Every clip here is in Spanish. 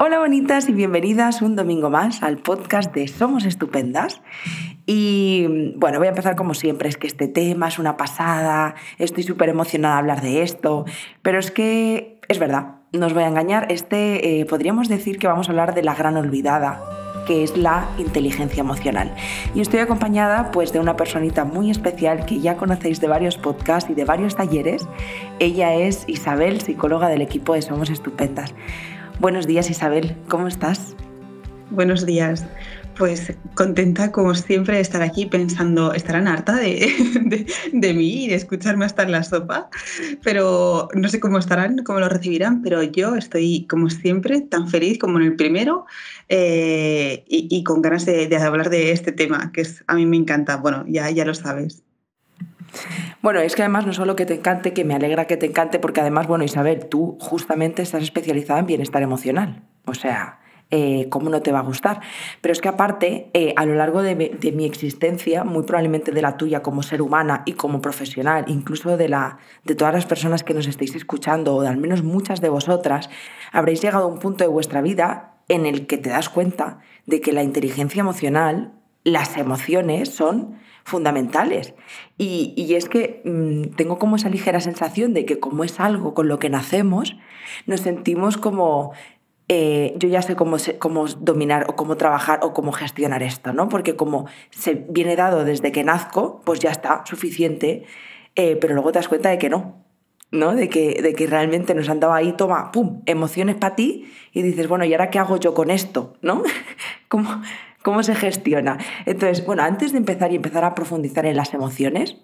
Hola bonitas y bienvenidas un domingo más al podcast de Somos Estupendas. Y bueno, voy a empezar como siempre, es que este tema es una pasada, estoy súper emocionada de hablar de esto, pero es que es verdad, no os voy a engañar, este eh, podríamos decir que vamos a hablar de la gran olvidada que es la inteligencia emocional. Y estoy acompañada pues de una personita muy especial que ya conocéis de varios podcasts y de varios talleres. Ella es Isabel, psicóloga del equipo de Somos Estupendas. Buenos días Isabel, ¿cómo estás? Buenos días. Pues contenta como siempre de estar aquí pensando, estarán harta de, mí y de escucharme hasta en la sopa, pero no sé cómo estarán, cómo lo recibirán, pero yo estoy como siempre tan feliz como en el primero eh, y, con ganas de, hablar de este tema, que es, a mí me encanta, bueno, ya, ya lo sabes. Bueno, es que además no solo que te encante, que me alegra que te encante, porque además, bueno, Isabel, tú justamente estás especializada en bienestar emocional. O sea, eh, cómo no te va a gustar. Pero es que aparte, eh, a lo largo de mi, de mi, existencia, muy probablemente de la tuya como ser humana y como profesional, incluso de, la, de todas las personas que nos estéis escuchando, o de al menos muchas de vosotras, habréis llegado a un punto de vuestra vida en el que te das cuenta de que la inteligencia emocional, las emociones son fundamentales. Y, es que mm, tengo como esa ligera sensación de que como es algo con lo que nacemos, nos sentimos como eh, yo ya sé cómo, cómo, dominar o cómo trabajar o cómo gestionar esto, ¿no? Porque como se viene dado desde que nazco, pues ya está, suficiente, eh, pero luego te das cuenta de que no, ¿no? De que, de que realmente nos han dado ahí, toma, pum, emociones para ti y dices, bueno, ¿y ahora qué hago yo con esto, ¿no? como cómo se gestiona. Entonces, bueno, antes de empezar y empezar a profundizar en las emociones,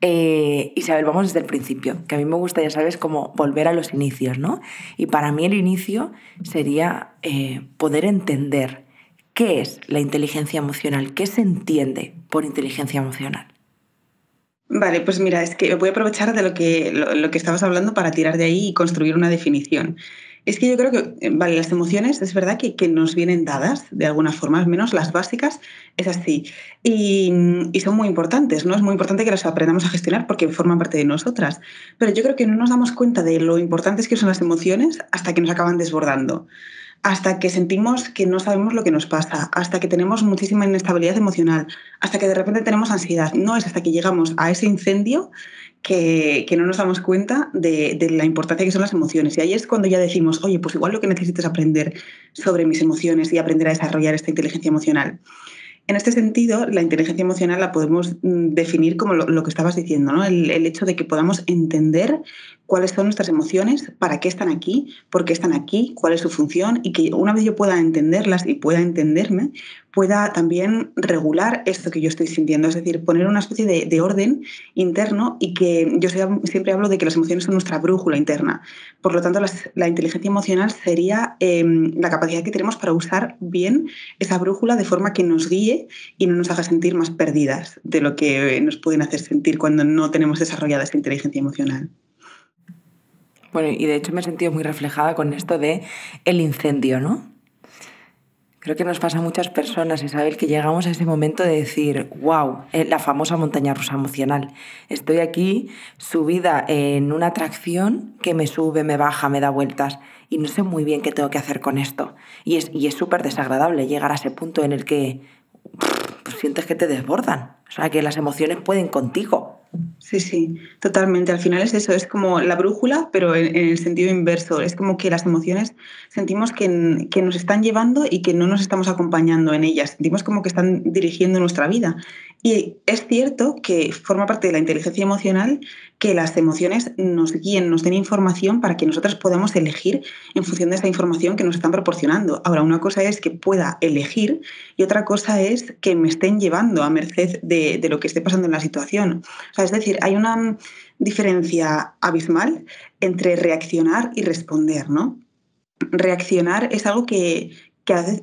eh, Isabel, vamos desde el principio, que a mí me gusta, ya sabes, como volver a los inicios, ¿no? Y para mí el inicio sería eh, poder entender qué es la inteligencia emocional, qué se entiende por inteligencia emocional. Vale, pues mira, es que voy a aprovechar de lo que, lo, lo que estabas hablando para tirar de ahí y construir una definición. Es que yo creo que, eh, vale, las emociones es verdad que, que nos vienen dadas de alguna forma, al menos las básicas, es así. Y, y, son muy importantes, ¿no? Es muy importante que las aprendamos a gestionar porque forman parte de nosotras. Pero yo creo que no nos damos cuenta de lo importantes que son las emociones hasta que nos acaban desbordando, hasta que sentimos que no sabemos lo que nos pasa, hasta que tenemos muchísima inestabilidad emocional, hasta que de repente tenemos ansiedad. No es hasta que llegamos a ese incendio que, no nos damos cuenta de, la importancia que son las emociones. Y ahí es cuando ya decimos, oye, pues igual lo que necesito es aprender sobre mis emociones y aprender a desarrollar esta inteligencia emocional. En este sentido, la inteligencia emocional la podemos mm, definir como lo, que estabas diciendo, el, hecho de que podamos entender cuáles son nuestras emociones, para qué están aquí, por qué están aquí, cuál es su función y que una vez yo pueda entenderlas y pueda entenderme, pueda también regular esto que yo estoy sintiendo, es decir, poner una especie de, orden interno y que yo siempre hablo de que las emociones son nuestra brújula interna. Por lo tanto, la inteligencia emocional sería em, la capacidad que tenemos para usar bien esa brújula de forma que nos guíe y no nos haga sentir más perdidas de lo que nos pueden hacer sentir cuando no tenemos desarrollada esa inteligencia emocional. Bueno, y de hecho me he sentido muy reflejada con esto de el incendio, ¿no? Creo que nos pasa a muchas personas, Isabel, que llegamos a ese momento de decir, wow, eh, la famosa montaña rusa emocional. Estoy aquí subida en una atracción que me sube, me baja, me da vueltas y no sé muy bien qué tengo que hacer con esto. Y es súper desagradable llegar a ese punto en el que pues sientes que te desbordan. O sea, que las emociones pueden contigo. Sí, sí, totalmente. Al final es eso, es como la brújula, pero en, el sentido inverso. Es como que las emociones sentimos que, que, nos están llevando y que no nos estamos acompañando en ellas. Sentimos como que están dirigiendo nuestra vida. Y es cierto que forma parte de la inteligencia emocional que las emociones nos guíen, nos den información para que nosotros podamos elegir en función de esa información que nos están proporcionando. Ahora, una cosa es que pueda elegir y otra cosa es que me estén llevando a merced de de, lo que esté pasando en la situación. es decir, hay una mm, diferencia abismal entre reaccionar y responder, ¿no? Reaccionar es algo que,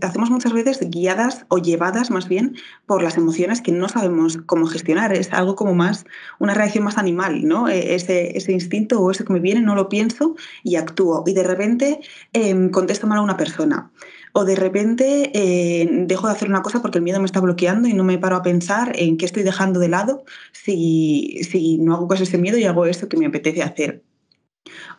hacemos muchas veces guiadas o llevadas más bien por las emociones que no sabemos cómo gestionar. Es algo como más, una reacción más animal, ¿no? E, ese, instinto o ese que me viene, no lo pienso y actúo. Y de repente em, contesto mal a una persona o de repente eh, dejo de hacer una cosa porque el miedo me está bloqueando y no me paro a pensar en qué estoy dejando de lado si, si no hago cosas ese miedo y hago esto que me apetece hacer.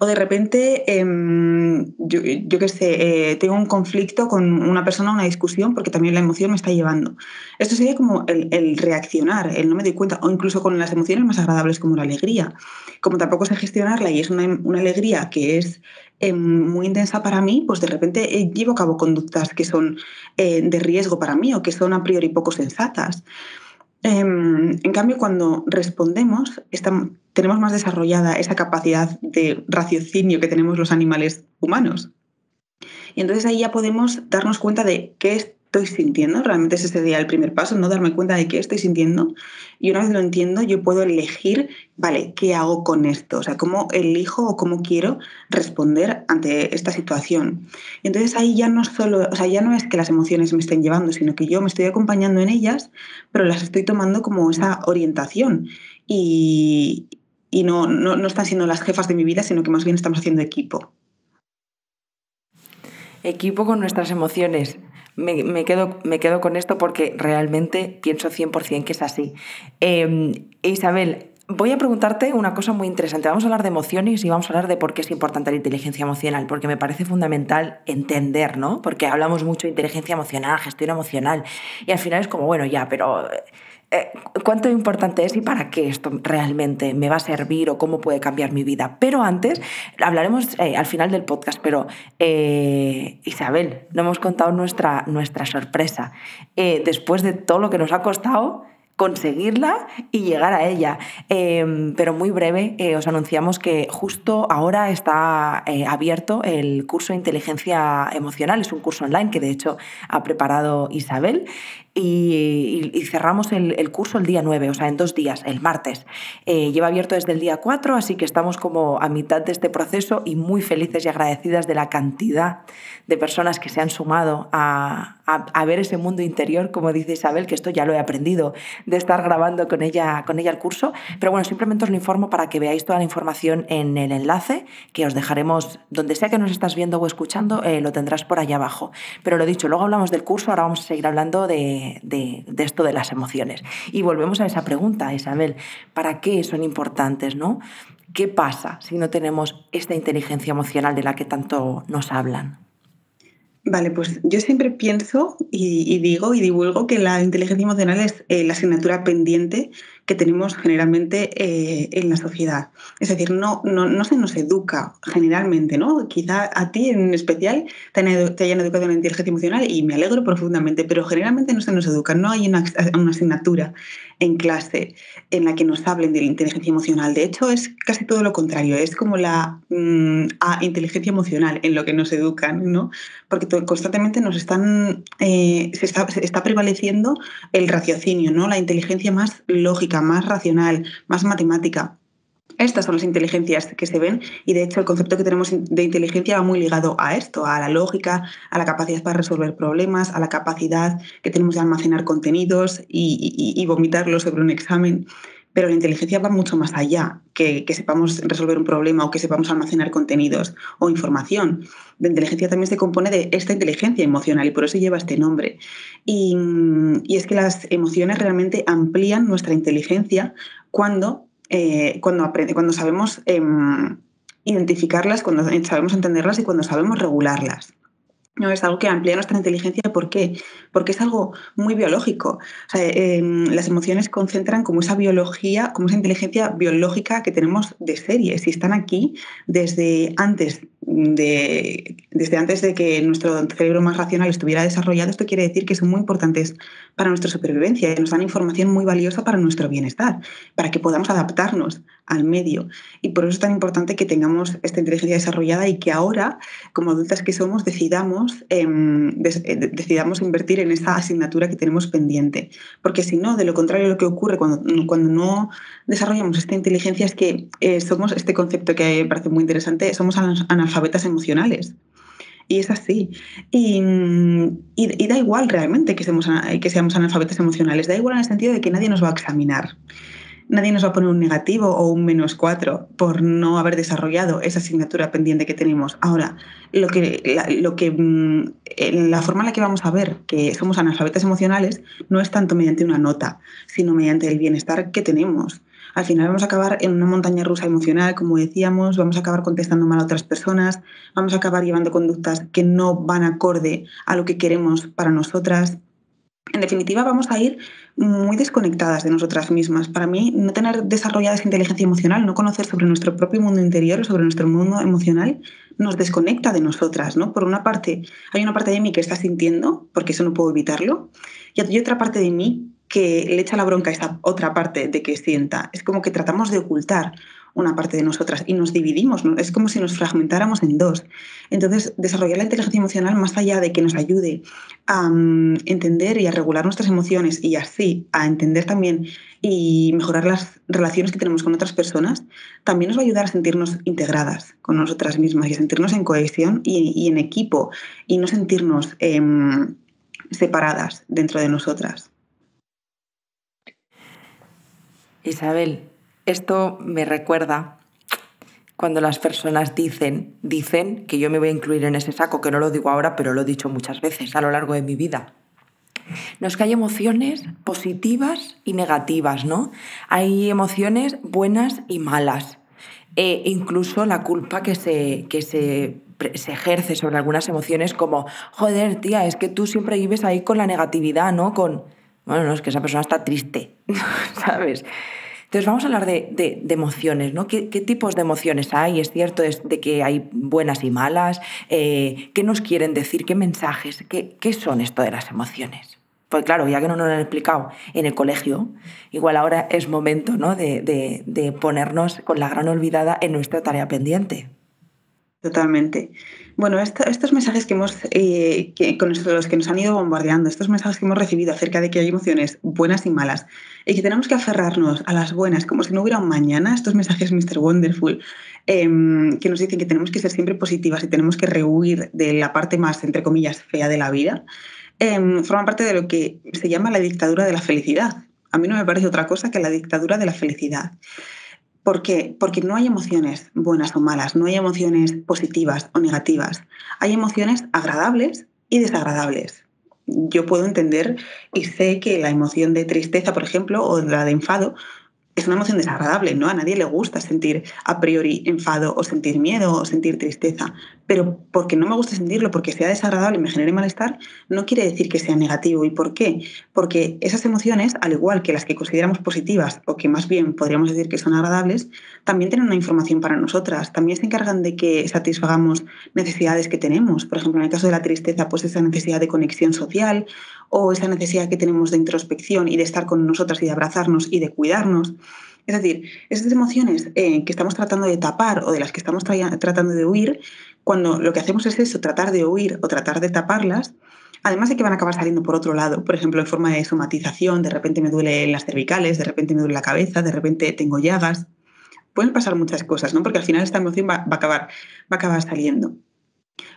O de repente, em, yo, yo qué sé, eh, tengo un conflicto con una persona, una discusión, porque también la emoción me está llevando. Esto sería como el, reaccionar, el no me doy cuenta, o incluso con las emociones más agradables como la alegría. Como tampoco sé gestionarla y es una, una alegría que es eh, muy intensa para mí, pues de repente eh, llevo a cabo conductas que son eh, de riesgo para mí o que son a priori poco sensatas. Em, en cambio, cuando respondemos, tenemos más desarrollada esa capacidad de raciocinio que tenemos los animales humanos. Y entonces ahí ya podemos darnos cuenta de qué es estoy sintiendo, realmente ese sería el primer paso, no darme cuenta de qué estoy sintiendo. Y una vez lo entiendo, yo puedo elegir, vale, ¿qué hago con esto? O sea, ¿cómo elijo o cómo quiero responder ante esta situación? Y entonces ahí ya no solo, o sea, ya no es que las emociones me estén llevando, sino que yo me estoy acompañando en ellas, pero las estoy tomando como esa orientación. Y, y no, no, no están siendo las jefas de mi vida, sino que más bien estamos haciendo equipo. Equipo con nuestras emociones me, quedo, me quedo con esto porque realmente pienso 100% que es así. Em, Isabel, voy a preguntarte una cosa muy interesante. Vamos a hablar de emociones y vamos a hablar de por qué es importante la inteligencia emocional, porque me parece fundamental entender, ¿no? Porque hablamos mucho de inteligencia emocional, gestión emocional, y al final es como, bueno, ya, pero eh, cuánto importante es y para qué esto realmente me va a servir o cómo puede cambiar mi vida. Pero antes, hablaremos eh, al final del podcast, pero eh, Isabel, no hemos contado nuestra, nuestra sorpresa. después de todo lo que nos ha costado conseguirla y llegar a ella. Em, pero muy breve, os anunciamos que justo ahora está abierto el curso de inteligencia emocional. Es un curso online que de hecho ha preparado Isabel y, cerramos el, curso el día 9, o sea, en dos días, el martes. Eh, lleva abierto desde el día 4, así que estamos como a mitad de este proceso y muy felices y agradecidas de la cantidad de personas que se han sumado a, ver ese mundo interior, como dice Isabel, que esto ya lo he aprendido de estar grabando con ella, con ella el curso. Pero bueno, simplemente os lo informo para que veáis toda la información en el enlace que os dejaremos donde sea que nos estás viendo o escuchando, eh, lo tendrás por allá abajo. Pero lo dicho, luego hablamos del curso, ahora vamos a seguir hablando de de, esto de las emociones. Y volvemos a esa pregunta, Isabel, ¿para qué son importantes? ¿no? ¿Qué pasa si no tenemos esta inteligencia emocional de la que tanto nos hablan? Vale, pues yo siempre pienso y, digo y divulgo que la inteligencia emocional es eh, la asignatura pendiente que tenemos generalmente eh, en la sociedad. Es decir, no, no, no, se nos educa generalmente, ¿no? Quizá a ti en especial te, hayan educado en la inteligencia emocional y me alegro profundamente, pero generalmente no se nos educa, no hay una, asignatura en clase en la que nos hablen de la inteligencia emocional. De hecho, es casi todo lo contrario, es como la mm, a inteligencia emocional en lo que nos educan, ¿no? Porque constantemente nos están, eh, se, está, se está prevaleciendo el raciocinio, ¿no? La inteligencia más lógica más racional, más matemática. Estas son las inteligencias que se ven y de hecho el concepto que tenemos de inteligencia va muy ligado a esto, a la lógica, a la capacidad para resolver problemas, a la capacidad que tenemos de almacenar contenidos y, y vomitarlos sobre un examen. Pero la inteligencia va mucho más allá que, que sepamos resolver un problema o que sepamos almacenar contenidos o información. La inteligencia también se compone de esta inteligencia emocional y por eso lleva este nombre. Y, es que las emociones realmente amplían nuestra inteligencia cuando, eh, cuando, aprende, cuando sabemos... Em, identificarlas, cuando sabemos entenderlas y cuando sabemos regularlas. No, es algo que amplía nuestra inteligencia. ¿Por qué? Porque es algo muy biológico. Em, las emociones concentran como esa biología, como esa inteligencia biológica que tenemos de serie. Si están aquí desde antes de, desde antes de que nuestro cerebro más racional estuviera desarrollado, esto quiere decir que son muy importantes para nuestra supervivencia y nos dan información muy valiosa para nuestro bienestar, para que podamos adaptarnos al medio. Y por eso es tan importante que tengamos esta inteligencia desarrollada y que ahora, como adultas que somos, decidamos, em, eh, decidamos invertir en esta asignatura que tenemos pendiente. Porque si no, de lo contrario, lo que ocurre cuando, cuando no desarrollamos esta inteligencia es que eh, somos este concepto que me parece muy interesante, somos analfabetos Analfabetas emocionales. Y es así. Y, y, da igual realmente que seamos, que seamos analfabetas emocionales, da igual en el sentido de que nadie nos va a examinar. Nadie nos va a poner un negativo o un menos cuatro por no haber desarrollado esa asignatura pendiente que tenemos. Ahora, lo que, la, lo que, mm, eh, la forma en la que vamos a ver que somos analfabetas emocionales no es tanto mediante una nota, sino mediante el bienestar que tenemos al final vamos a acabar en una montaña rusa emocional, como decíamos, vamos a acabar contestando mal a otras personas, vamos a acabar llevando conductas que no van acorde a lo que queremos para nosotras. En definitiva, vamos a ir muy desconectadas de nosotras mismas. Para mí, no tener desarrollada esa inteligencia emocional, no conocer sobre nuestro propio mundo interior, o sobre nuestro mundo emocional, nos desconecta de nosotras, ¿no? Por una parte, hay una parte de mí que está sintiendo, porque eso no puedo evitarlo, y hay otra parte de mí que le echa la bronca a esta otra parte de que sienta. Es como que tratamos de ocultar una parte de nosotras y nos dividimos, es como si nos fragmentáramos en dos. Entonces, desarrollar la inteligencia emocional, más allá de que nos ayude a mm, entender y a regular nuestras emociones y así a entender también y mejorar las relaciones que tenemos con otras personas, también nos va a ayudar a sentirnos integradas con nosotras mismas y a sentirnos en cohesión y, en equipo y no sentirnos em, separadas dentro de nosotras. Isabel, esto me recuerda cuando las personas dicen, dicen que yo me voy a incluir en ese saco, que no lo digo ahora, pero lo he dicho muchas veces a lo largo de mi vida. No es que hay emociones positivas y negativas, ¿no? Hay emociones buenas y malas. E incluso la culpa que se, se ejerce sobre algunas emociones como, joder, tía, es que tú siempre vives ahí con la negatividad, ¿no? Con, bueno, no, es que esa persona está triste, ¿sabes? Entonces vamos a hablar de, emociones, ¿no? ¿Qué, tipos de emociones hay? Es cierto de que hay buenas y malas. Eh, ¿Qué nos quieren decir? ¿Qué mensajes? ¿Qué, son esto de las emociones? Pues claro, ya que no nos lo han explicado en el colegio, igual ahora es momento ¿no? de, de ponernos con la gran olvidada en nuestra tarea pendiente. Totalmente. Bueno, estos mensajes que hemos, eh, que, con los que nos han ido bombardeando, estos mensajes que hemos recibido acerca de que hay emociones buenas y malas, y que tenemos que aferrarnos a las buenas como si no hubiera un mañana, estos mensajes Mr. Wonderful, em, que nos dicen que tenemos que ser siempre positivas y tenemos que rehuir de la parte más, entre comillas, fea de la vida, em, forman parte de lo que se llama la dictadura de la felicidad. A mí no me parece otra cosa que la dictadura de la felicidad. ¿Por qué? Porque no hay emociones buenas o malas, no hay emociones positivas o negativas. Hay emociones agradables y desagradables. Yo puedo entender y sé que la emoción de tristeza, por ejemplo, o la de enfado, es una emoción desagradable, ¿no? A nadie le gusta sentir a priori enfado o sentir miedo o sentir tristeza, pero porque no me gusta sentirlo, porque sea desagradable y me genere malestar, no quiere decir que sea negativo. ¿Y por qué? Porque esas emociones, al igual que las que consideramos positivas o que más bien podríamos decir que son agradables, también tienen una información para nosotras, también se encargan de que satisfagamos necesidades que tenemos. Por ejemplo, en el caso de la tristeza, pues esa necesidad de conexión social o esa necesidad que tenemos de introspección y de estar con nosotras y de abrazarnos y de cuidarnos. Es decir, esas emociones eh, que estamos tratando de tapar o de las que estamos tratando de huir, cuando lo que hacemos es eso, tratar de huir o tratar de taparlas, además de que van a acabar saliendo por otro lado, por ejemplo, en forma de somatización, de repente me duele las cervicales, de repente me duele la cabeza, de repente tengo llagas. Pueden pasar muchas cosas, ¿no? Porque al final esta emoción va, a, acabar, va a acabar saliendo.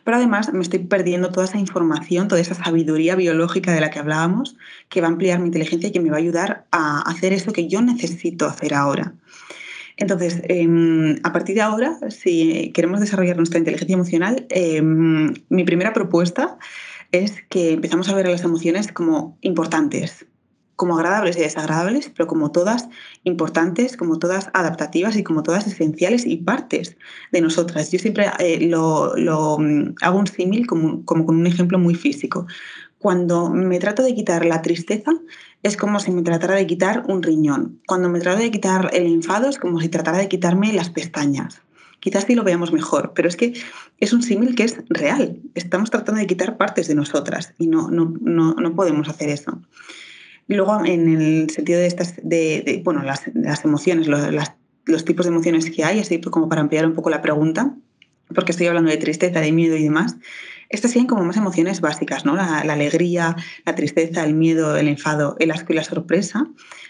Pero además me estoy perdiendo toda esa información, toda esa sabiduría biológica de la que hablábamos, que va a ampliar mi inteligencia y que me va a ayudar a hacer eso que yo necesito hacer ahora. Entonces, em, a partir de ahora, si queremos desarrollar nuestra inteligencia emocional, em, mi primera propuesta es que empezamos a ver a las emociones como importantes, como agradables y desagradables, pero como todas importantes, como todas adaptativas y como todas esenciales y partes de nosotras. Yo siempre eh, lo, mm, hago un símil como, como con un ejemplo muy físico. Cuando me trato de quitar la tristeza, es como si me tratara de quitar un riñón. Cuando me trato de quitar el enfado, es como si tratara de quitarme las pestañas quizás sí lo veamos mejor, pero es que es un símil que es real. Estamos tratando de quitar partes de nosotras y no, no, no, no podemos hacer eso. Luego, en el sentido de estas, de, bueno, las, emociones, los, tipos de emociones que hay, así pues, como para ampliar un poco la pregunta, porque estoy hablando de tristeza, de miedo y demás, estas siguen como más emociones básicas, ¿no? La, la, alegría, la tristeza, el miedo, el enfado, el asco y la sorpresa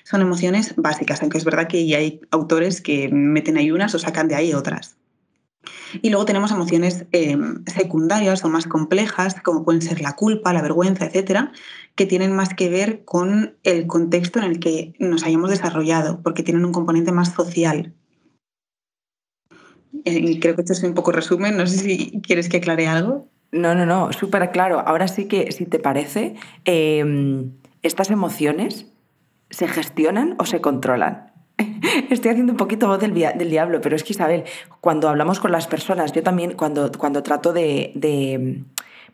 son emociones básicas, aunque es verdad que hay autores que meten ahí unas o sacan de ahí otras. Y luego tenemos emociones eh, secundarias o más complejas, como pueden ser la culpa, la vergüenza, etcétera, que tienen más que ver con el contexto en el que nos hayamos desarrollado, porque tienen un componente más social. Eh, creo que esto es un poco resumen, no sé si quieres que aclare algo. No, no, no, súper claro. Ahora sí que, si te parece, em, estas emociones se gestionan o se controlan. Estoy haciendo un poquito voz del, diablo, pero es que Isabel, cuando hablamos con las personas, yo también cuando, cuando trato de,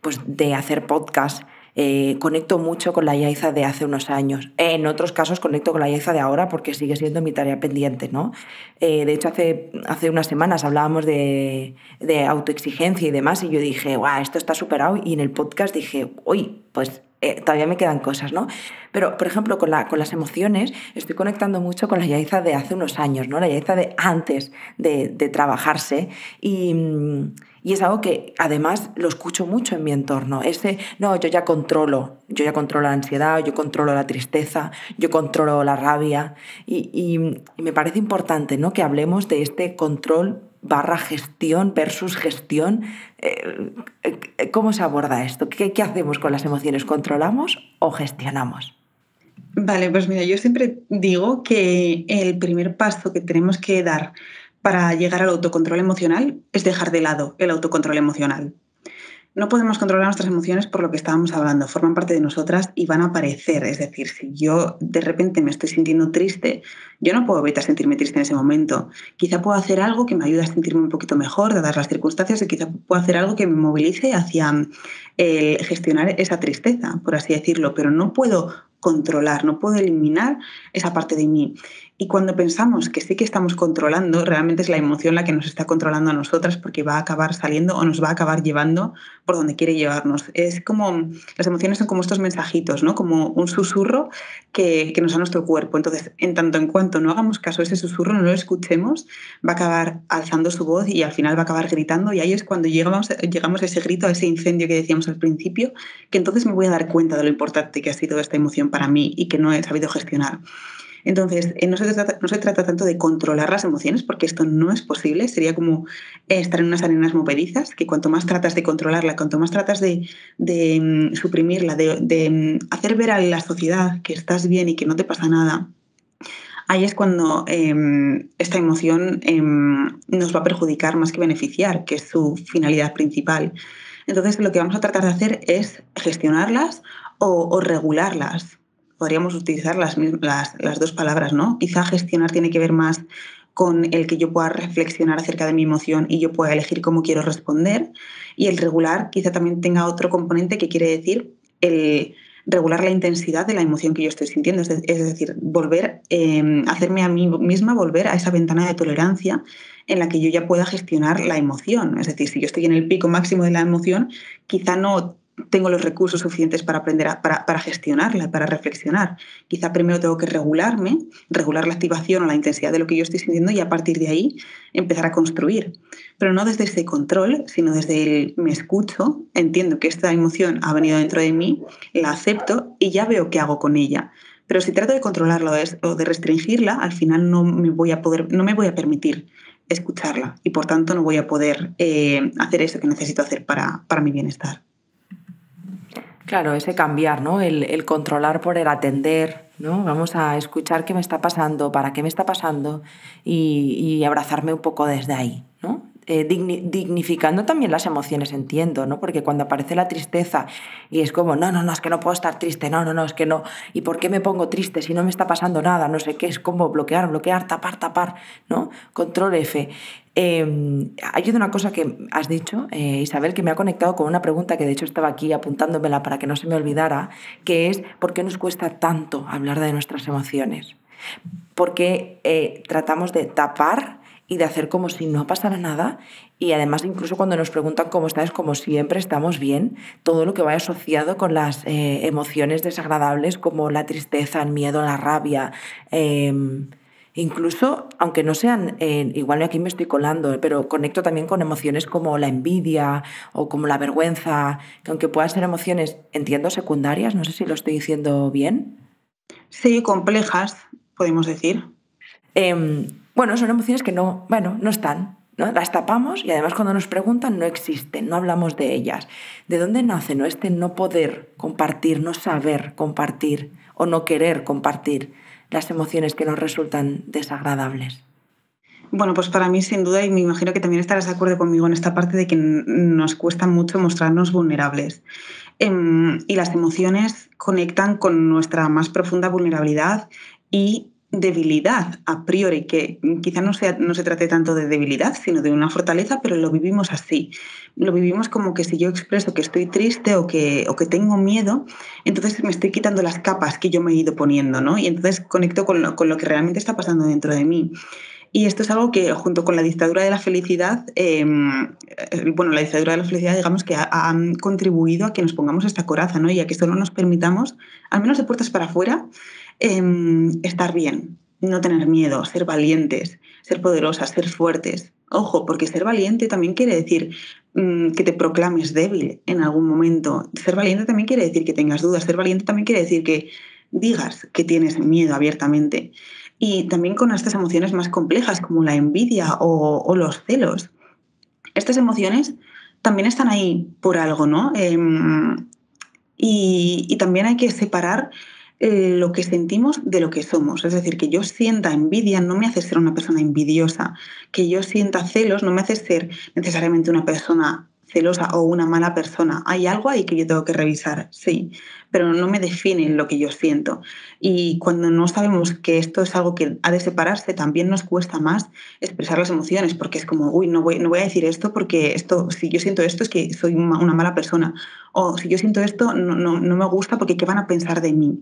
pues, hacer podcast, eh, conecto mucho con la Yaiza de hace unos años. En otros casos conecto con la Yaiza de ahora porque sigue siendo mi tarea pendiente, ¿no? Eh, de hecho, hace, hace unas semanas hablábamos de, autoexigencia y demás y yo dije, guau, esto está superado y en el podcast dije, uy, pues eh, todavía me quedan cosas, ¿no? Pero, por ejemplo, con, la, con las emociones, estoy conectando mucho con la Yaiza de hace unos años, ¿no? La Yaiza de antes de, trabajarse. Mm, y, es algo que además lo escucho mucho en mi entorno. Ese, no, yo ya controlo, yo ya controlo la ansiedad, yo controlo la tristeza, yo controlo la rabia. y me parece importante, ¿no? Que hablemos de este control barra gestión versus gestión. Eh, eh, ¿Cómo se aborda esto? ¿Qué, ¿Qué hacemos con las emociones? ¿Controlamos o gestionamos? Vale, pues mira, yo siempre digo que el primer paso que tenemos que dar para llegar al autocontrol emocional es dejar de lado el autocontrol emocional. No podemos controlar nuestras emociones por lo que estábamos hablando, forman parte de nosotras y van a aparecer. Es decir, si yo de repente me estoy sintiendo triste, yo no puedo evitar sentirme triste en ese momento. Quizá puedo hacer algo que me ayude a sentirme un poquito mejor, dadas las circunstancias, y quizá puedo hacer algo que me movilice hacia mm, gestionar esa tristeza, por así decirlo, pero no puedo controlar, no puedo eliminar esa parte de mí. Y cuando pensamos que sí que estamos controlando, realmente es la emoción la que nos está controlando a nosotras porque va a acabar saliendo o nos va a acabar llevando por donde quiere llevarnos. Es como, las emociones son como estos mensajitos, ¿no? Como un susurro que, que nos da nuestro cuerpo. Entonces, en tanto en cuanto no hagamos caso a ese susurro, no lo escuchemos, va a acabar alzando su voz y al final va a acabar gritando. Y ahí es cuando llegamos, llegamos a ese grito, a ese incendio que decíamos al principio, que entonces me voy a dar cuenta de lo importante que ha sido esta emoción para mí y que no he sabido gestionar. Entonces, eh, no se, trata, no se trata tanto de controlar las emociones, porque esto no es posible, sería como eh, estar en unas arenas movedizas, que cuanto más tratas de controlarla, cuanto más tratas de, mm, suprimirla, de, mm, hacer ver a la sociedad que estás bien y que no te pasa nada, ahí es cuando em, esta emoción em, nos va a perjudicar más que beneficiar, que es su finalidad principal. Entonces, lo que vamos a tratar de hacer es gestionarlas o regularlas podríamos utilizar las, las, dos palabras, ¿no? Quizá gestionar tiene que ver más con el que yo pueda reflexionar acerca de mi emoción y yo pueda elegir cómo quiero responder. Y el regular quizá también tenga otro componente que quiere decir el regular la intensidad de la emoción que yo estoy sintiendo, es, decir, volver, em, hacerme a mí misma volver a esa ventana de tolerancia en la que yo ya pueda gestionar la emoción. Es decir, si yo estoy en el pico máximo de la emoción, quizá no tengo los recursos suficientes para aprender a, para, para, gestionarla, para reflexionar. Quizá primero tengo que regularme, regular la activación o la intensidad de lo que yo estoy sintiendo y a partir de ahí empezar a construir. Pero no desde ese control, sino desde el me escucho, entiendo que esta emoción ha venido dentro de mí, la acepto y ya veo qué hago con ella. Pero si trato de controlarla o de restringirla, al final no me voy a poder, no me voy a permitir escucharla y por tanto no voy a poder eh, hacer eso que necesito hacer para, para mi bienestar. Claro, ese cambiar, ¿no? El, controlar por el atender, ¿no? Vamos a escuchar qué me está pasando, para qué me está pasando y, y abrazarme un poco desde ahí, ¿no? Eh, dignificando también las emociones, entiendo, ¿no? Porque cuando aparece la tristeza y es como, no, no, no, es que no puedo estar triste, no, no, no, es que no, ¿y por qué me pongo triste si no me está pasando nada? No sé qué, es como bloquear, bloquear, tapar, tapar, ¿no? Control F. Em, hay una cosa que has dicho, eh, Isabel, que me ha conectado con una pregunta que de hecho estaba aquí apuntándomela para que no se me olvidara, que es, ¿por qué nos cuesta tanto hablar de nuestras emociones? Porque eh, tratamos de tapar y de hacer como si no pasara nada. Y además, incluso cuando nos preguntan cómo está, como siempre estamos bien. Todo lo que va asociado con las eh, emociones desagradables como la tristeza, el miedo, la rabia. Em, incluso, aunque no sean, eh, igual aquí me estoy colando, eh, pero conecto también con emociones como la envidia o como la vergüenza, que aunque puedan ser emociones, entiendo, secundarias, no sé si lo estoy diciendo bien. Sí, complejas, podemos decir em, bueno, son emociones que no, bueno, no están, ¿no? Las tapamos y además cuando nos preguntan no existen, no hablamos de ellas. ¿De dónde nace no este no poder compartir, no saber compartir o no querer compartir las emociones que nos resultan desagradables? Bueno, pues para mí sin duda, y me imagino que también estarás de acuerdo conmigo en esta parte de que nos cuesta mucho mostrarnos vulnerables. Em, y las emociones conectan con nuestra más profunda vulnerabilidad y debilidad a priori, que quizá no, sea, no se trate tanto de debilidad, sino de una fortaleza, pero lo vivimos así. Lo vivimos como que si yo expreso que estoy triste o que, que tengo miedo, entonces me estoy quitando las capas que yo me he ido poniendo, ¿no? Y entonces conecto con lo, que realmente está pasando dentro de mí. Y esto es algo que junto con la dictadura de la felicidad, em, eh, bueno, la dictadura de la felicidad digamos que ha, contribuido a que nos pongamos esta coraza, ¿no? Y a que solo nos permitamos, al menos de puertas para afuera, Em, estar bien, no tener miedo, ser valientes, ser poderosas, ser fuertes. Ojo, porque ser valiente también quiere decir mm, que te proclames débil en algún momento. Ser valiente también quiere decir que tengas dudas. Ser valiente también quiere decir que digas que tienes miedo abiertamente. Y también con estas emociones más complejas como la envidia o, los celos. Estas emociones también están ahí por algo, ¿no? Em, y también hay que separar lo que sentimos de lo que somos. Es decir, que yo sienta envidia no me hace ser una persona envidiosa, que yo sienta celos no me hace ser necesariamente una persona celosa o una mala persona. Hay algo ahí que yo tengo que revisar, sí, pero no me definen lo que yo siento. Y cuando no sabemos que esto es algo que ha de separarse, también nos cuesta más expresar las emociones, porque es como, uy, no voy, no a decir esto porque esto, si yo siento esto es que soy una mala persona, o si yo siento esto no me gusta porque qué van a pensar de mí.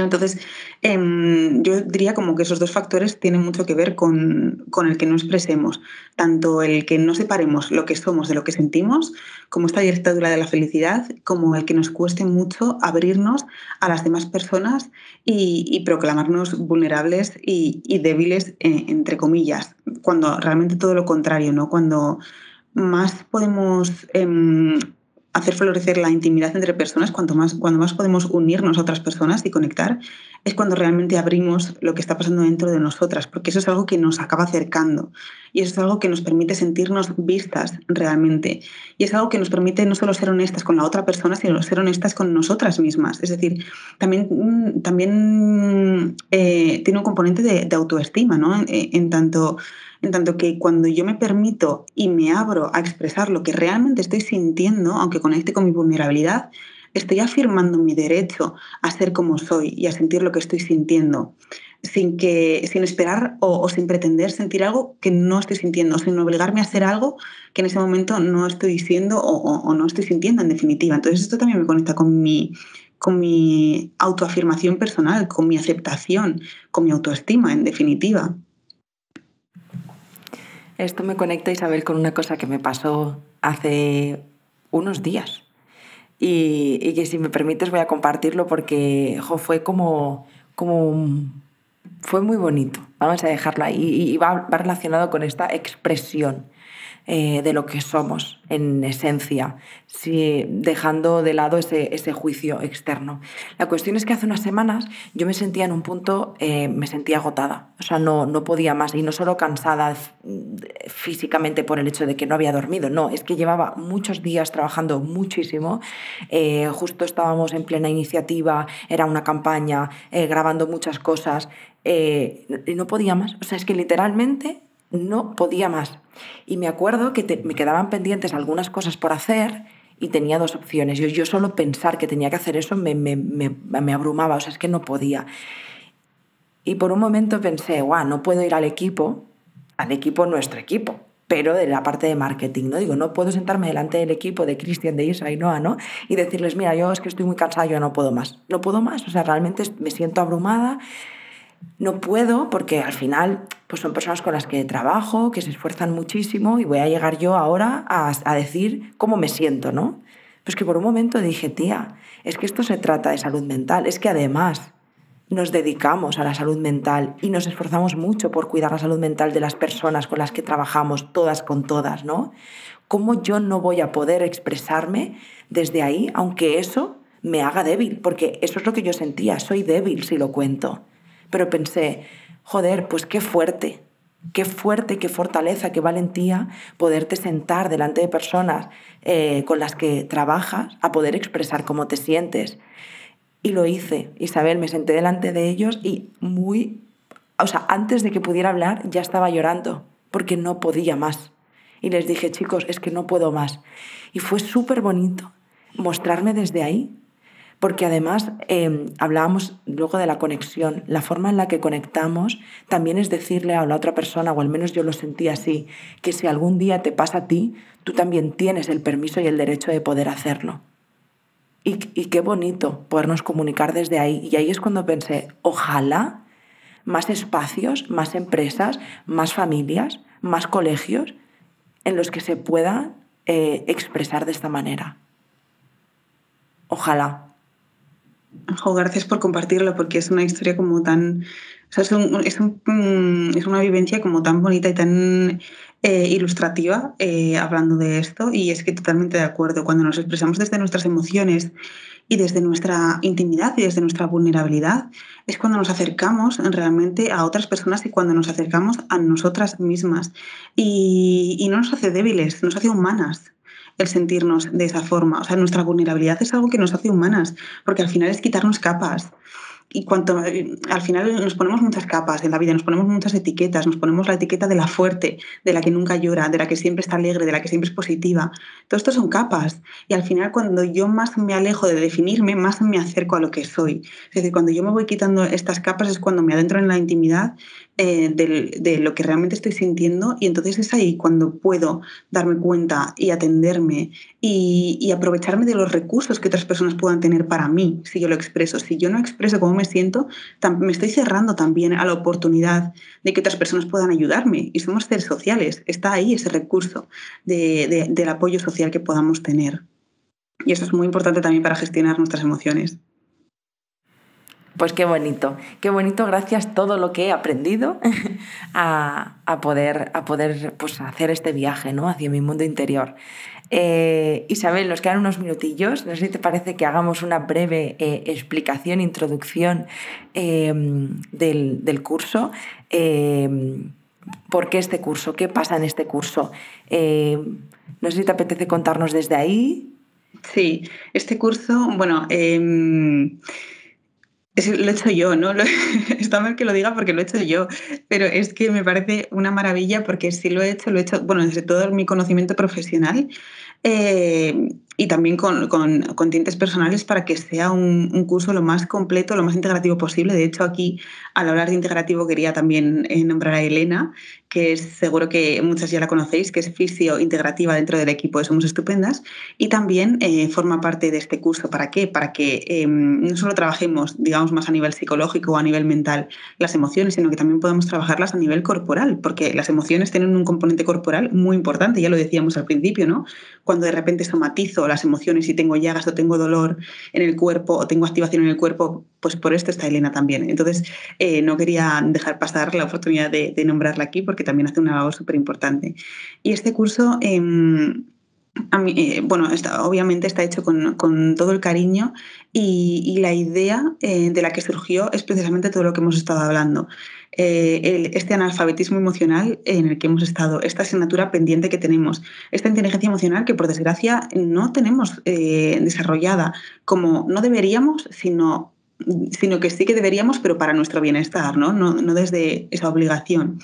Entonces, em, yo diría como que esos dos factores tienen mucho que ver con, el que no expresemos, tanto el que no separemos lo que somos de lo que sentimos, como esta dictadura de la felicidad, como el que nos cueste mucho abrirnos a las demás personas y, proclamarnos vulnerables y, débiles, e, entre comillas, cuando realmente todo lo contrario, ¿no? Cuando más podemos... Em, hacer florecer la intimidad entre personas, cuanto más, cuando más podemos unirnos a otras personas y conectar, es cuando realmente abrimos lo que está pasando dentro de nosotras, porque eso es algo que nos acaba acercando y eso es algo que nos permite sentirnos vistas realmente. Y es algo que nos permite no solo ser honestas con la otra persona, sino ser honestas con nosotras mismas. Es decir, también, mm, también eh, tiene un componente de, autoestima, ¿no? Eh, en tanto en tanto que cuando yo me permito y me abro a expresar lo que realmente estoy sintiendo, aunque conecte con mi vulnerabilidad, estoy afirmando mi derecho a ser como soy y a sentir lo que estoy sintiendo, sin, sin esperar o, sin pretender sentir algo que no estoy sintiendo, sin obligarme a hacer algo que en ese momento no estoy diciendo o, no estoy sintiendo en definitiva. Entonces esto también me conecta con con mi autoafirmación personal, con mi aceptación, con mi autoestima en definitiva. Esto me conecta, Isabel, con una cosa que me pasó hace unos días. Y, que si me permites voy a compartirlo porque fue como, como... Fue muy bonito. Vamos a dejarlo ahí. Y, va relacionado con esta expresión eh, de lo que somos en esencia, si, dejando de lado ese, juicio externo. La cuestión es que hace unas semanas yo me sentía en un punto, eh, me sentía agotada, o sea, no, no podía más, y no solo cansada físicamente por el hecho de que no había dormido, no, es que llevaba muchos días trabajando muchísimo, eh, justo estábamos en plena iniciativa, era una campaña, grabando muchas cosas, y no podía más, o sea, es que literalmente no podía más. Y me acuerdo que me quedaban pendientes algunas cosas por hacer y tenía dos opciones. Yo, yo solo pensar que tenía que hacer eso me, abrumaba, o sea, es que no podía. Y por un momento pensé, guau, no puedo ir al equipo, al equipo nuestro equipo, pero de la parte de marketing, ¿no? Digo, no puedo sentarme delante del equipo de Cristian, de Isa y Noa, ¿no? Y decirles, mira, yo es que estoy muy cansada, yo no puedo más, no puedo más, o sea, realmente me siento abrumada, no puedo porque al final pues son personas con las que trabajo, que se esfuerzan muchísimo y voy a llegar yo ahora a, a, decir cómo me siento, ¿no? Pues que por un momento dije, tía, es que esto se trata de salud mental, es que además nos dedicamos a la salud mental y nos esforzamos mucho por cuidar la salud mental de las personas con las que trabajamos, todas con todas, ¿no? ¿Cómo yo no voy a poder expresarme desde ahí, aunque eso me haga débil? Porque eso es lo que yo sentía, soy débil si lo cuento pero pensé, joder, pues qué fuerte, qué fuerte, qué fortaleza, qué valentía poderte sentar delante de personas eh, con las que trabajas a poder expresar cómo te sientes. Y lo hice, Isabel, me senté delante de ellos y muy, o sea, antes de que pudiera hablar ya estaba llorando porque no podía más. Y les dije, chicos, es que no puedo más. Y fue súper bonito mostrarme desde ahí porque además eh, hablábamos luego de la conexión, la forma en la que conectamos también es decirle a la otra persona, o al menos yo lo sentí así, que si algún día te pasa a ti, tú también tienes el permiso y el derecho de poder hacerlo. Y, qué bonito podernos comunicar desde ahí. Y ahí es cuando pensé, ojalá más espacios, más empresas, más familias, más colegios en los que se pueda eh, expresar de esta manera. Ojalá, Jo, gracias por compartirlo, porque es una historia como tan. Mm, es, una vivencia como tan bonita y tan eh, ilustrativa eh, hablando de esto, y es que totalmente de acuerdo. Cuando nos expresamos desde nuestras emociones y desde nuestra intimidad y desde nuestra vulnerabilidad, es cuando nos acercamos realmente a otras personas y cuando nos acercamos a nosotras mismas. y no nos hace débiles, nos hace humanas el sentirnos de esa forma. O sea, nuestra vulnerabilidad es algo que nos hace humanas, porque al final es quitarnos capas. Y cuanto eh, al final nos ponemos muchas capas en la vida, nos ponemos muchas etiquetas, nos ponemos la etiqueta de la fuerte, de la que nunca llora, de la que siempre está alegre, de la que siempre es positiva. Todo esto son capas. Y al final cuando yo más me alejo de definirme, más me acerco a lo que soy. Es decir, cuando yo me voy quitando estas capas es cuando me adentro en la intimidad eh, de, lo que realmente estoy sintiendo y entonces es ahí cuando puedo darme cuenta y atenderme y, aprovecharme de los recursos que otras personas puedan tener para mí si yo lo expreso. Si yo no expreso cómo me siento, me estoy cerrando también a la oportunidad de que otras personas puedan ayudarme y somos seres sociales, está ahí ese recurso del apoyo social que podamos tener. Y eso es muy importante también para gestionar nuestras emociones. Pues qué bonito, qué bonito, gracias todo lo que he aprendido a, poder, a poder pues, hacer este viaje ¿no? hacia mi mundo interior. Eh, Isabel, nos quedan unos minutillos, no sé si te parece que hagamos una breve eh, explicación, introducción em, del, del, curso. Em, ¿Por qué este curso? ¿Qué pasa en este curso? Em, no sé si te apetece contarnos desde ahí. Sí, este curso, bueno lo he hecho yo, ¿no? está mal que lo diga porque lo he hecho yo, pero es que me parece una maravilla porque sí lo he hecho, lo he hecho, bueno, desde todo mi conocimiento profesional eh, y también con, con, tintes personales para que sea un, curso lo más completo, lo más integrativo posible. De hecho, aquí, al hablar de integrativo, quería también eh, nombrar a Elena, que seguro que muchas ya la conocéis, que es fisio integrativa dentro del equipo de Somos Estupendas, y también eh, forma parte de este curso. ¿Para qué? Para que em, no solo trabajemos, digamos, más a nivel psicológico o a nivel mental las emociones, sino que también podamos trabajarlas a nivel corporal, porque las emociones tienen un componente corporal muy importante, ya lo decíamos al principio, ¿no? Cuando de repente somatizo las emociones y tengo llagas o tengo dolor en el cuerpo o tengo activación en el cuerpo, pues por esto está Elena también. Entonces, eh, no quería dejar pasar la oportunidad de nombrarla aquí porque también hace un labor súper importante. Y este curso... Em, eh, bueno, está, obviamente está hecho con, todo el cariño y, la idea eh, de la que surgió es precisamente todo lo que hemos estado hablando. Eh, este analfabetismo emocional en el que hemos estado, esta asignatura pendiente que tenemos, esta inteligencia emocional que por desgracia no tenemos desarrollada como no deberíamos, sino, sino que sí que deberíamos, pero para nuestro bienestar, no, no, no desde esa obligación.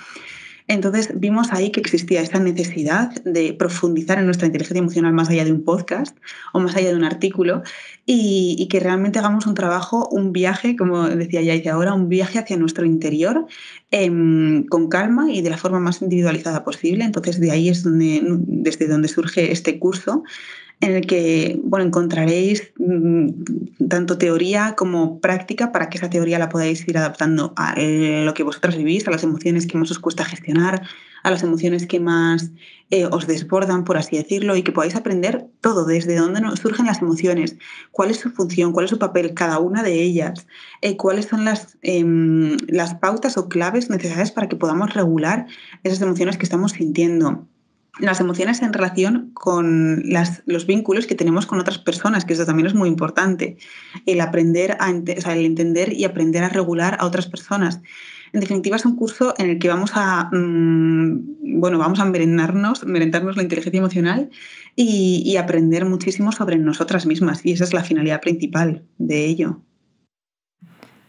Entonces vimos ahí que existía esta necesidad de profundizar en nuestra inteligencia emocional más allá de un podcast o más allá de un artículo y, que realmente hagamos un trabajo, un viaje, como decía ya ahora, un viaje hacia nuestro interior em, con calma y de la forma más individualizada posible. Entonces de ahí es desde donde surge este curso en el que bueno, encontraréis mm, tanto teoría como práctica para que esa teoría la podáis ir adaptando a eh, lo que vosotras vivís, a las emociones que más os cuesta gestionar, a las emociones que más eh, os desbordan, por así decirlo, y que podáis aprender todo, desde dónde surgen las emociones, cuál es su función, cuál es su papel, cada una de ellas, eh, cuáles son em, las pautas o claves necesarias para que podamos regular esas emociones que estamos sintiendo las emociones en relación con los vínculos que tenemos con otras personas, que eso también es muy importante, el aprender, a, el entender y aprender a regular a otras personas. En definitiva, es un curso en el que vamos a, mm, bueno, vamos a merendarnos, la inteligencia emocional y, aprender muchísimo sobre nosotras mismas. Y esa es la finalidad principal de ello.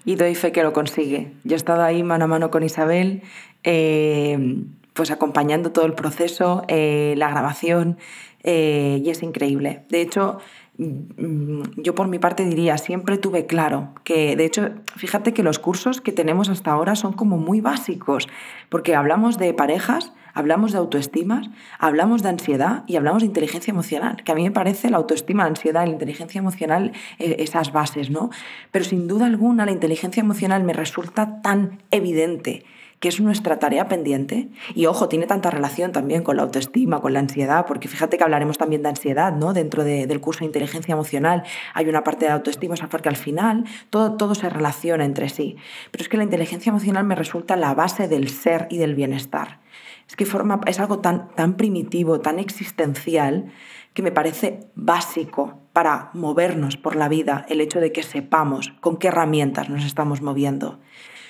Y doy fe que lo consigue. Yo he estado ahí mano a mano con Isabel. Eh, pues acompañando todo el proceso, eh, la grabación, eh, y es increíble. De hecho, mm, yo por mi parte diría, siempre tuve claro que, de hecho, fíjate que los cursos que tenemos hasta ahora son como muy básicos, porque hablamos de parejas, hablamos de autoestimas, hablamos de ansiedad y hablamos de inteligencia emocional, que a mí me parece la autoestima, la ansiedad y la inteligencia emocional e, esas bases, ¿no? Pero sin duda alguna la inteligencia emocional me resulta tan evidente que es nuestra tarea pendiente. Y ojo, tiene tanta relación también con la autoestima, con la ansiedad, porque fíjate que hablaremos también de ansiedad, ¿no? Dentro del curso de inteligencia emocional hay una parte de autoestima, o porque al final todo, todo se relaciona entre sí. Pero es que la inteligencia emocional me resulta la base del ser y del bienestar. Es que forma, es algo tan, tan primitivo, tan existencial, que me parece básico para movernos por la vida el hecho de que sepamos con qué herramientas nos estamos moviendo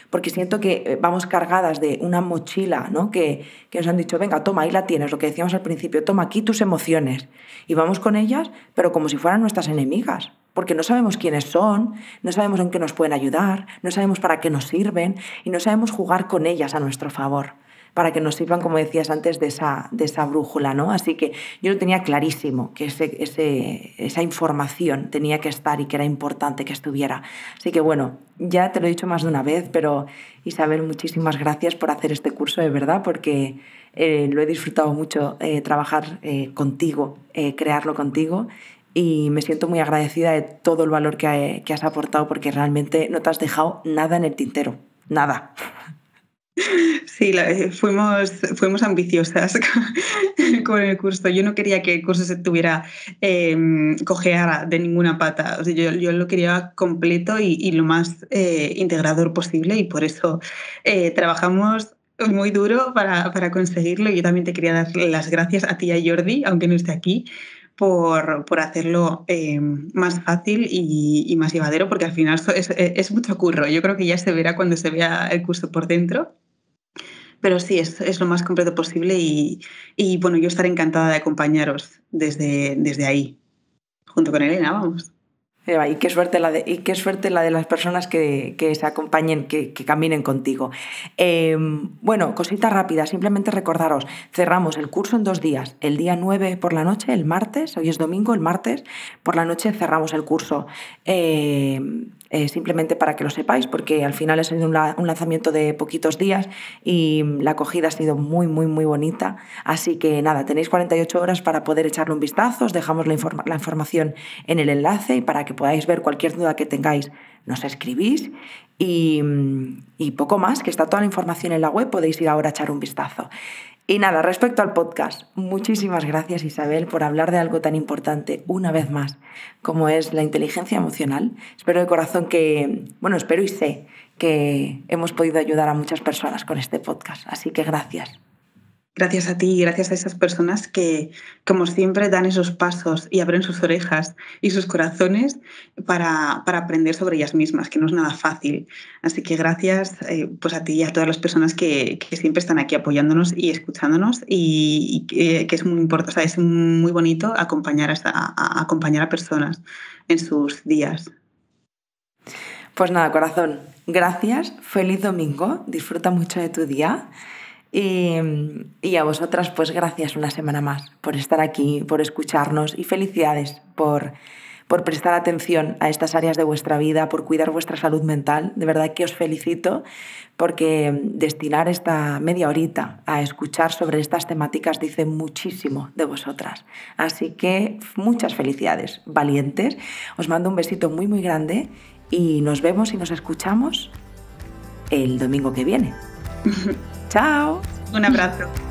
porque siento que eh, vamos cargadas de una mochila, ¿no? Que, que nos han dicho, venga, toma, ahí la tienes, lo que decíamos al principio, toma aquí tus emociones. Y vamos con ellas, pero como si fueran nuestras enemigas, porque no sabemos quiénes son, no sabemos en qué nos pueden ayudar, no sabemos para qué nos sirven y no sabemos jugar con ellas a nuestro favor para que nos sirvan, como decías antes, de esa, de esa brújula. ¿no? Así que yo lo tenía clarísimo, que ese, esa información tenía que estar y que era importante que estuviera. Así que bueno, ya te lo he dicho más de una vez, pero Isabel, muchísimas gracias por hacer este curso, de verdad, porque eh, lo he disfrutado mucho eh, trabajar eh, contigo, crearlo contigo y me siento muy agradecida de todo el valor que, que has aportado porque realmente no te has dejado nada en el tintero, nada. Sí, eh, fuimos, ambiciosas con el curso. Yo no quería que el curso se tuviera eh, de ninguna pata. yo, lo quería completo y, lo más eh, integrador posible y por eso eh, trabajamos muy duro para, conseguirlo. Yo también te quería dar las gracias a ti y a Jordi, aunque no esté aquí. Por, hacerlo em, más fácil y, más llevadero, porque al final es mucho curro. Yo creo que ya se verá cuando se vea el curso por dentro, pero sí, es, es lo más completo posible y, y, bueno, yo estaré encantada de acompañaros desde, desde ahí, junto con Elena, vamos y qué suerte la de, y qué suerte la de las personas que, que se acompañen, que, que caminen contigo. Em, bueno, cosita rápida, simplemente recordaros, cerramos el curso en dos días, el día 9 por la noche, el martes, hoy es domingo, el martes por la noche cerramos el curso. Em, eh, simplemente para que lo sepáis, porque al final ha sido un, lanzamiento de poquitos días y la acogida ha sido muy, muy, muy bonita. Así que nada, tenéis 48 horas para poder echarle un vistazo, os dejamos la, la información en el enlace y para que podáis ver cualquier duda que tengáis, nos escribís y, poco más, que está toda la información en la web, podéis ir ahora a echar un vistazo. Y nada, respecto al podcast, muchísimas gracias Isabel por hablar de algo tan importante una vez más, como es la inteligencia emocional. Espero de corazón que, bueno, espero y sé que hemos podido ayudar a muchas personas con este podcast. Así que gracias. Gracias a ti y gracias a esas personas que, como siempre, dan esos pasos y abren sus orejas y sus corazones para, para aprender sobre ellas mismas, que no es nada fácil. Así que gracias eh, pues a ti y a todas las personas que, que siempre están aquí apoyándonos y escuchándonos y, que es muy importante, es muy bonito acompañar a acompañar a personas en sus días. Pues nada, corazón, gracias, feliz domingo, disfruta mucho de tu día y, a vosotras, pues gracias una semana más por estar aquí, por escucharnos y felicidades por, por prestar atención a estas áreas de vuestra vida, por cuidar vuestra salud mental. De verdad que os felicito porque destinar esta media horita a escuchar sobre estas temáticas dice muchísimo de vosotras. Así que muchas felicidades, valientes. Os mando un besito muy, muy grande y nos vemos y nos escuchamos el domingo que viene. Chao. Un abrazo.